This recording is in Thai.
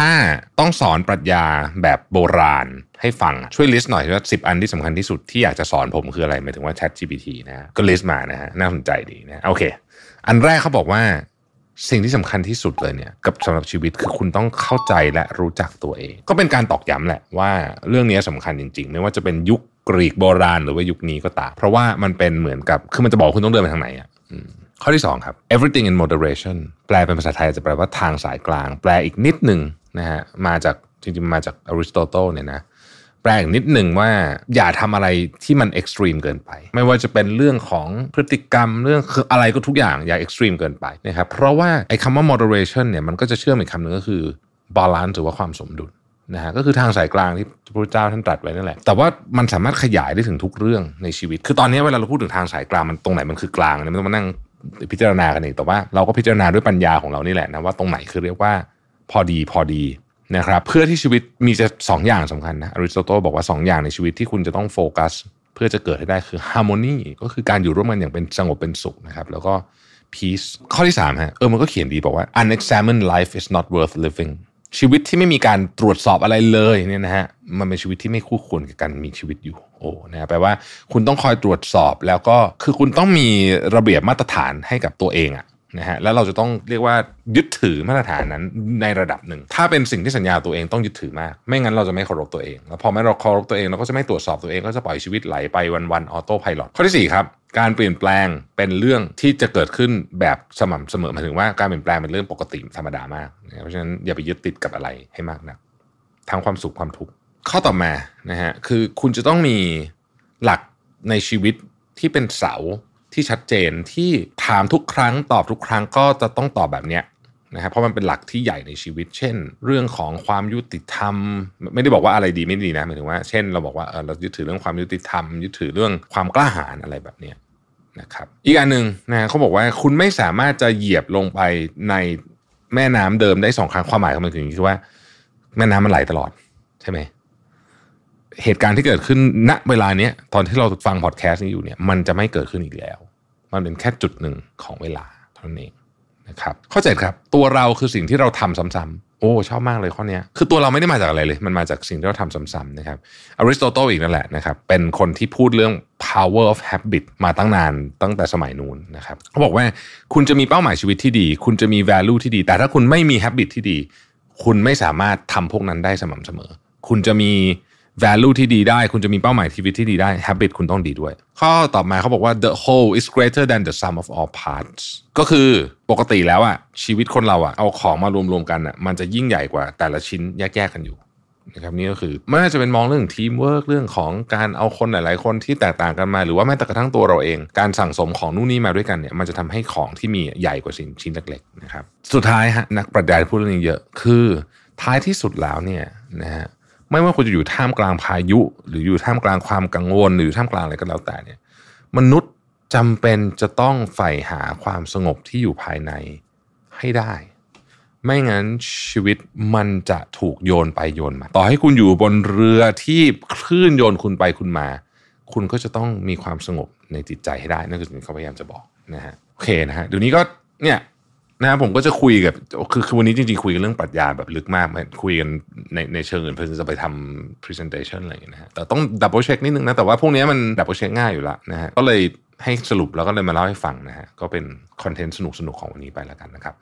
ถ้าต้องสอนปรัชญาแบบโบราณให้ฟังช่วยลิสต์หน่อยว่าสิบอันที่สำคัญที่สุดที่อยากจะสอนผมคืออะไรหมายถึงว่า Chat GPT นะก็ลิสต์มานะฮะ น่าสนใจดีนะโอเค อันแรกเขาบอกว่าสิ่งที่สำคัญที่สุดเลยเนี่ยกับสำหรับชีวิตคือคุณต้องเข้าใจและรู้จักตัวเอง ก็เป็นการตอกย้ำแหละว่าเรื่องนี้สำคัญจริง ๆ ไม่ว่าจะเป็นยุคกรีกโบราณหรือว่ายุคนี้ก็ตามเพราะว่ามันเป็นเหมือนกับคือมันจะบอกคุณต้องเดินไปทางไหนอ่ะข้อที่2ครับ everything in moderation แปลเป็นภาษาไทยจะแปลว่าทางสายกลาง แปลอีกนิดหนึ่งนะฮะมาจากจริงๆมาจากอริสโตเติลเนี่ยนะแปลงนิดหนึ่งว่าอย่าทำอะไรที่มันเอ็กซ์ตรีมเกินไป ไม่ว่าจะเป็นเรื่องของพฤติกรรมเรื่องคืออะไรก็ทุกอย่างอย่าเอ็กซ์ตรีมเกินไปนะครับเพราะว่าไอ้คำว่า moderation เนี่ยมันก็จะเชื่อมอีกคำหนึ่งก็คือ balance หรือว่าความสมดุลนะฮะก็คือทางสายกลางที่พระเจ้าท่านตรัสไว้นั่นแหละแต่ว่ามันสามารถขยายได้ถึงทุกเรื่องในชีวิต คือตอนนี้เวลาเราพูดถึงทางสายกลางมันตรงไหนมันคือกลางเนี่ยไม่ต้องมานั่งพิจารณากันอีกแต่ว่า เราก็พิจารณาด้วยปัญญาของเรานี่แหละนะว่าตรงไหนคือเรียกว่าพอดีพอดีนะครับเพื่อที่ชีวิตมีจะสองอย่างสำคัญนะอริสโตเติลบอกว่า2 อย่างในชีวิตที่คุณจะต้องโฟกัสเพื่อจะเกิดให้ได้คือฮาร์โมนีก็คือการอยู่ร่วมกันอย่างเป็นสงบเป็นสุขนะครับแล้วก็พีซข้อที่3ฮะเออมันก็เขียนดีบอกว่า unexamined life is not worth living ชีวิตที่ไม่มีการตรวจสอบอะไรเลยเนี่ยนะฮะมันเป็นชีวิตที่ไม่คู่ควรกับการมีชีวิตอยู่โอ้นะแปลว่าคุณต้องคอยตรวจสอบ แล้วก็คือคุณต้องมีระเบียบมาตรฐานให้กับตัวเองอะนะฮะแล้วเราจะต้องเรียกว่ายึดถือมาตรฐานนั้นในระดับหนึ่งถ้าเป็นสิ่งที่สัญญาตัวเองต้องยึดถือมากไม่งั้นเราจะไม่เคารพตัวเองแล้วพอไม่เราเคารพตัวเองเราก็จะไม่ตรวจสอบตัวเอง ก็จะปล่อยชีวิตไหลไปวันๆออโต้พายโลข้อที่4ครับการเปลี่ยนแปลงเป็นเรื่องที่จะเกิดขึ้นแบบสม่ำเสมอหมายถึงว่าการเปลี่ยนแปลงเป็นเรื่องปกติธรรมดามากเพราะฉะนั้นอย่าไปยึดติดกับอะไรให้มากนะักทั้งความสุขความทุกข์ข้อต่อมานะฮะคือคุณจะต้องมีหลักในชีวิตที่เป็นเสาที่ชัดเจนที่ถามทุกครั้งตอบทุกครั้งก็จะต้องตอบแบบเนี้ยนะครับเพราะมันเป็นหลักที่ใหญ่ในชีวิต เช่น เรื่องของความยุติธรรม ไม่ได้บอกว่าอะไรดีไม่ดีนะหมายถึงว่า เช่น เราบอกว่าเออเรายึดถือเรื่องความยุติธรรมยึดถือเรื่องความกล้าหาญอะไรแบบเนี้ยนะครับอีกอันหนึ่งนะเขาบอกว่าคุณไม่สามารถจะเหยียบลงไปในแม่น้ำเดิมได้สองครั้งความหมายของมันคือว่าแม่น้ำมันไหลตลอดใช่ไหมเหตุการณ์ที่เกิดขึ้นณเวลาเนี้ยตอนที่เราฟังพอดแคสต์นี้อยู่เนี่ยมันจะไม่เกิดขึ้นอีกแล้ว มันเป็นแค่จุดหนึ่งของเวลาเท่านั้นเองนะครับข้อเจ็ดครับ ตัวเราคือสิ่งที่เราทำซ้ำๆ โอ้ชอบมากเลยข้อนี้คือตัวเราไม่ได้มาจากอะไรเลย มันมาจากสิ่งที่เราทำซ้ำๆนะครับอริสโตเติลอีกนั่นแหละนะครับเป็นคนที่พูดเรื่อง power of habit มาตั้งนาน ตั้งแต่สมัยนู้นนะครับเขาบอกว่าคุณจะมีเป้าหมายชีวิตที่ดี คุณจะมี value ที่ดี แต่ถ้าคุณไม่มี habit ที่ดี คุณไม่สามารถทำพวกนั้นได้สม่ำเสมอ คุณจะมี value ที่ดีได้คุณจะมีเป้าหมายชีวิตที่ดีได้ habit คุณต้องดีด้วย ข้อต่อมาเขาบอกว่า the whole is greater than the sum of all parts ก็คือปกติแล้วอะชีวิตคนเราอะเอาของมารวมๆกันอะมันจะยิ่งใหญ่กว่าแต่ละชิ้นแยกๆกันอยู่นะครับนี่ก็คือไม่ว่าจะเป็นมองเรื่องทีมเวิร์กเรื่องของการเอาคนหลายๆคนที่แตกต่างกันมาหรือว่าแม้แต่กระทั่งตัวเราเองการสั่งสมของนู่นนี่มาด้วยกันเนี่ย มันจะทำให้ของที่มีใหญ่กว่าสิ่งชิ้นเล็กๆนะครับสุดท้ายฮะนักประดาาพูดเรื่องนี้เยอะคือ ท้ายที่สุดแล้วเนี่ยนะฮะไม่ว่าคุณจะอยู่ท่ามกลางพายุ หรืออยู่ท่ามกลางความกังวล หรือท่ามกลางอะไรก็แล้วแต่เนี่ย มนุษย์จำเป็นจะต้องใฝ่หาความสงบที่อยู่ภายในให้ได้ ไม่งั้นชีวิตมันจะถูกโยนไปโยนมาต่อให้คุณอยู่บนเรือที่คลื่นโยนคุณไปคุณมา คุณก็จะต้องมีความสงบในจิตใจให้ได้นั่นคือสิ่งที่เขาพยายามจะบอกนะฮะโอเคนะฮะเดี๋ยวนี้ก็เนี่ยนะครับผมก็จะคุยกับคือคือวันนี้จริงๆ คุยกันเรื่องปรัชญาแบบลึกมากคุยกันในในเชิงอื่นเพื่อจะไปทำ presentation อะไรอย่างเงี้ยนะฮะแต่ต้องดับเบิลเช็คนิดนึงนะ แต่ว่าพวกนี้มันดับเบิลเช็คง่ายอยู่ละนะฮะ ก็เลยให้สรุปแล้วก็เลยมาเล่าให้ฟังนะฮะ ก็เป็นคอนเทนต์สนุกๆ ของวันนี้ไปแล้วกันนะครับ